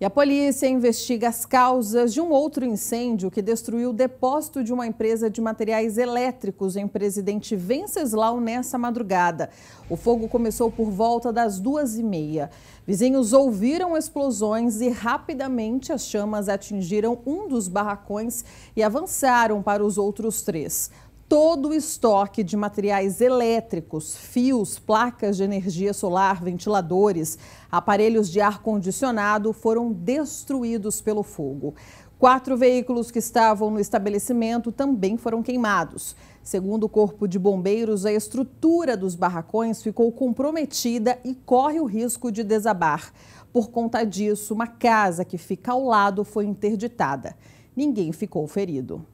E a polícia investiga as causas de um outro incêndio que destruiu o depósito de uma empresa de materiais elétricos em Presidente Venceslau nessa madrugada. O fogo começou por volta das duas e meia. Vizinhos ouviram explosões e rapidamente as chamas atingiram um dos barracões e avançaram para os outros três todo o estoque de materiais elétricos, fios, placas de energia solar, ventiladores, aparelhos de ar-condicionado foram destruídos pelo fogo. Quatro veículos que estavam no estabelecimento também foram queimados. Segundo o Corpo de Bombeiros, a estrutura dos barracões ficou comprometida e corre o risco de desabar. Por conta disso, uma casa que fica ao lado foi interditada. Ninguém ficou ferido.